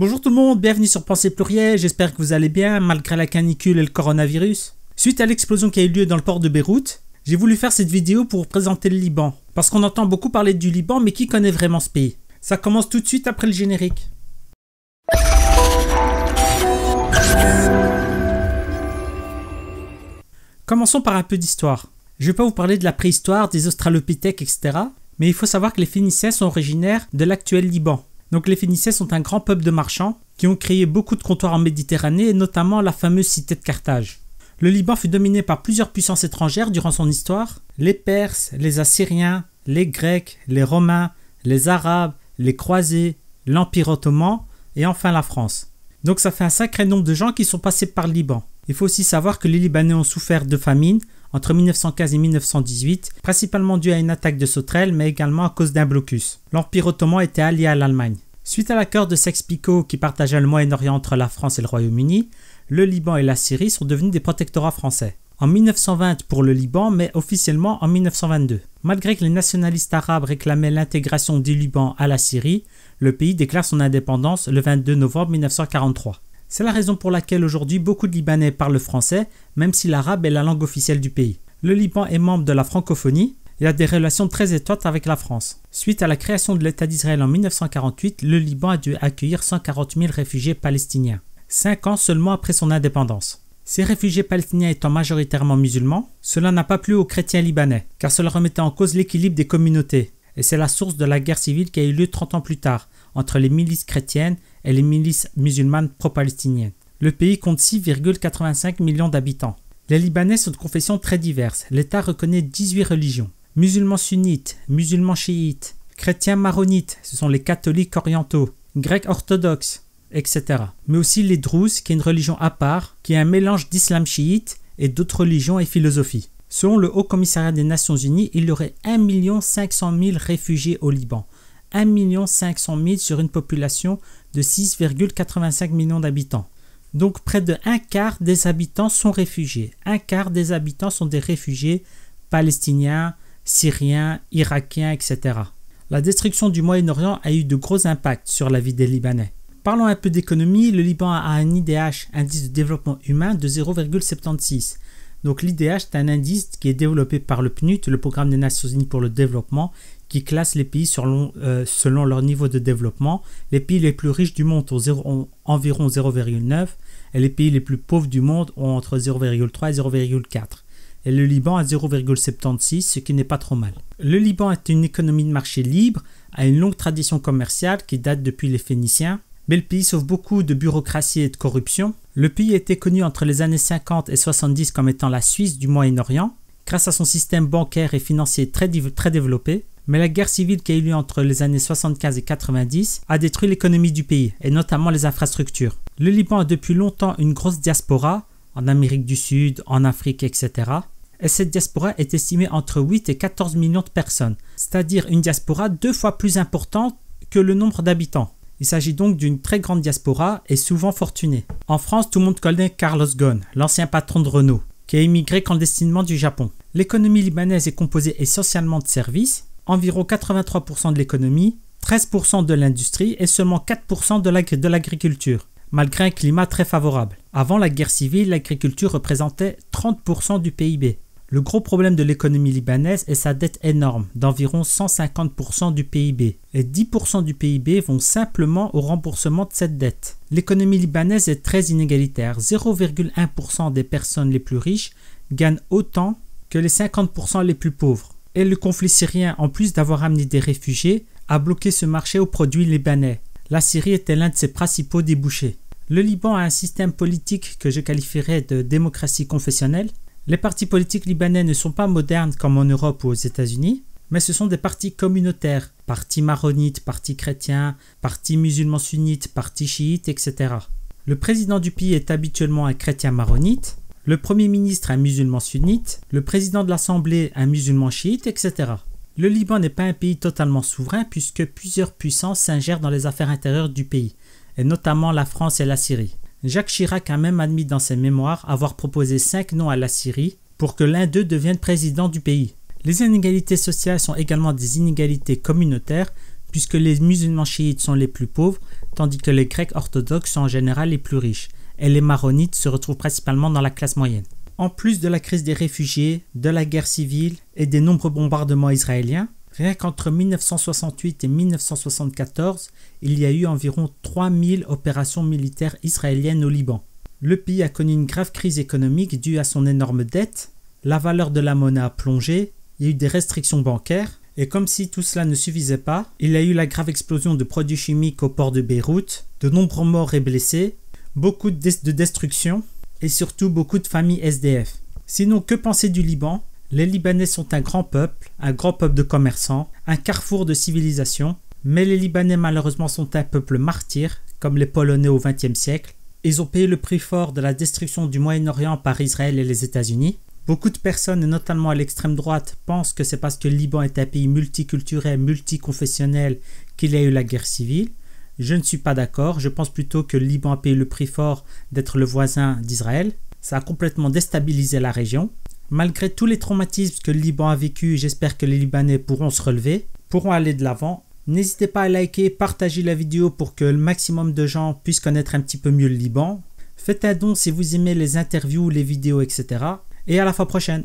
Bonjour tout le monde, bienvenue sur Pensée Pluriel, j'espère que vous allez bien malgré la canicule et le coronavirus. Suite à l'explosion qui a eu lieu dans le port de Beyrouth, j'ai voulu faire cette vidéo pour vous présenter le Liban. Parce qu'on entend beaucoup parler du Liban, mais qui connaît vraiment ce pays Ça commence tout de suite après le générique. Commençons par un peu d'histoire. Je ne vais pas vous parler de la préhistoire, des australopithèques, etc. Mais il faut savoir que les Phéniciens sont originaires de l'actuel Liban. Donc les Phéniciens sont un grand peuple de marchands qui ont créé beaucoup de comptoirs en Méditerranée et notamment la fameuse cité de Carthage. Le Liban fut dominé par plusieurs puissances étrangères durant son histoire, les Perses, les Assyriens, les Grecs, les Romains, les Arabes, les Croisés, l'Empire ottoman et enfin la France. Donc ça fait un sacré nombre de gens qui sont passés par le Liban. Il faut aussi savoir que les Libanais ont souffert de famine entre 1915 et 1918, principalement dû à une attaque de sauterelles, mais également à cause d'un blocus. L'Empire ottoman était allié à l'Allemagne. Suite à l'accord de Sex picot qui partageait le Moyen-Orient entre la France et le Royaume-Uni, le Liban et la Syrie sont devenus des protectorats français. En 1920 pour le Liban, mais officiellement en 1922. Malgré que les nationalistes arabes réclamaient l'intégration du Liban à la Syrie, le pays déclare son indépendance le 22 novembre 1943. C'est la raison pour laquelle aujourd'hui beaucoup de Libanais parlent français, même si l'arabe est la langue officielle du pays. Le Liban est membre de la francophonie et a des relations très étroites avec la France. Suite à la création de l'État d'Israël en 1948, le Liban a dû accueillir 140 000 réfugiés palestiniens, 5 ans seulement après son indépendance. Ces réfugiés palestiniens étant majoritairement musulmans, cela n'a pas plu aux chrétiens libanais, car cela remettait en cause l'équilibre des communautés, et c'est la source de la guerre civile qui a eu lieu 30 ans plus tard, entre les milices chrétiennes et les milices musulmanes pro-palestiniennes. Le pays compte 6,85 millions d'habitants. Les Libanais sont de confessions très diverses. L'État reconnaît 18 religions. Musulmans sunnites, musulmans chiites, chrétiens maronites, ce sont les catholiques orientaux, grecs orthodoxes, etc. Mais aussi les Druzes, qui est une religion à part, qui est un mélange d'islam chiite et d'autres religions et philosophies. Selon le Haut Commissariat des Nations Unies, il y aurait 1 500 000 réfugiés au Liban, 1 500 000 sur une population de 6,85 millions d'habitants. Donc près de un quart des habitants sont réfugiés. Un quart des habitants sont des réfugiés palestiniens, syriens, irakiens, etc. La destruction du Moyen-Orient a eu de gros impacts sur la vie des Libanais. Parlons un peu d'économie. Le Liban a un IDH, indice de développement humain, de 0,76. Donc l'IDH est un indice qui est développé par le PNUT, le Programme des Nations Unies pour le Développement, qui classe les pays selon, euh, leur niveau de développement. Les pays les plus riches du monde ont, ont environ 0,9 et les pays les plus pauvres du monde ont entre 0,3 et 0,4. Et le Liban a 0,76, ce qui n'est pas trop mal. Le Liban est une économie de marché libre, a une longue tradition commerciale qui date depuis les Phéniciens, mais le pays sauve beaucoup de bureaucratie et de corruption. Le pays était connu entre les années 50 et 70 comme étant la Suisse du Moyen-Orient, grâce à son système bancaire et financier très, très développé, mais la guerre civile qui a eu lieu entre les années 75 et 90 a détruit l'économie du pays, et notamment les infrastructures. Le Liban a depuis longtemps une grosse diaspora, en Amérique du Sud, en Afrique, etc. Et cette diaspora est estimée entre 8 et 14 millions de personnes, c'est-à-dire une diaspora deux fois plus importante que le nombre d'habitants. Il s'agit donc d'une très grande diaspora et souvent fortunée. En France, tout le monde connaît Carlos Ghosn, l'ancien patron de Renault, qui a émigré clandestinement du Japon. L'économie libanaise est composée essentiellement de services, environ 83% de l'économie, 13% de l'industrie et seulement 4% de l'agriculture, malgré un climat très favorable. Avant la guerre civile, l'agriculture représentait 30% du PIB. Le gros problème de l'économie libanaise est sa dette énorme, d'environ 150% du PIB, et 10% du PIB vont simplement au remboursement de cette dette. L'économie libanaise est très inégalitaire, 0,1% des personnes les plus riches gagnent autant que les 50% les plus pauvres. Et le conflit syrien, en plus d'avoir amené des réfugiés, a bloqué ce marché aux produits libanais. La Syrie était l'un de ses principaux débouchés. Le Liban a un système politique que je qualifierais de démocratie confessionnelle, les partis politiques libanais ne sont pas modernes comme en Europe ou aux États-Unis, mais ce sont des partis communautaires, partis maronites, partis chrétiens, partis musulmans sunnites, partis chiites, etc. Le président du pays est habituellement un chrétien maronite, le premier ministre un musulman sunnite, le président de l'Assemblée un musulman chiite, etc. Le Liban n'est pas un pays totalement souverain puisque plusieurs puissances s'ingèrent dans les affaires intérieures du pays, et notamment la France et la Syrie. Jacques Chirac a même admis dans ses mémoires avoir proposé cinq noms à la Syrie pour que l'un d'eux devienne président du pays. Les inégalités sociales sont également des inégalités communautaires puisque les musulmans chiites sont les plus pauvres tandis que les grecs orthodoxes sont en général les plus riches et les maronites se retrouvent principalement dans la classe moyenne. En plus de la crise des réfugiés, de la guerre civile et des nombreux bombardements israéliens, Rien qu'entre 1968 et 1974, il y a eu environ 3000 opérations militaires israéliennes au Liban. Le pays a connu une grave crise économique due à son énorme dette, la valeur de la monnaie a plongé, il y a eu des restrictions bancaires, et comme si tout cela ne suffisait pas, il y a eu la grave explosion de produits chimiques au port de Beyrouth, de nombreux morts et blessés, beaucoup de, destruction, et surtout beaucoup de familles SDF. Sinon, que penser du Liban les Libanais sont un grand peuple, un grand peuple de commerçants, un carrefour de civilisation, mais les Libanais malheureusement sont un peuple martyr, comme les Polonais au XXe siècle. Ils ont payé le prix fort de la destruction du Moyen-Orient par Israël et les États-Unis. Beaucoup de personnes, et notamment à l'extrême droite, pensent que c'est parce que le Liban est un pays multiculturel, multiconfessionnel qu'il y a eu la guerre civile. Je ne suis pas d'accord, je pense plutôt que le Liban a payé le prix fort d'être le voisin d'Israël. Ça a complètement déstabilisé la région. Malgré tous les traumatismes que le Liban a vécu, j'espère que les Libanais pourront se relever, pourront aller de l'avant. N'hésitez pas à liker, partager la vidéo pour que le maximum de gens puissent connaître un petit peu mieux le Liban. Faites un don si vous aimez les interviews, les vidéos, etc. Et à la fois prochaine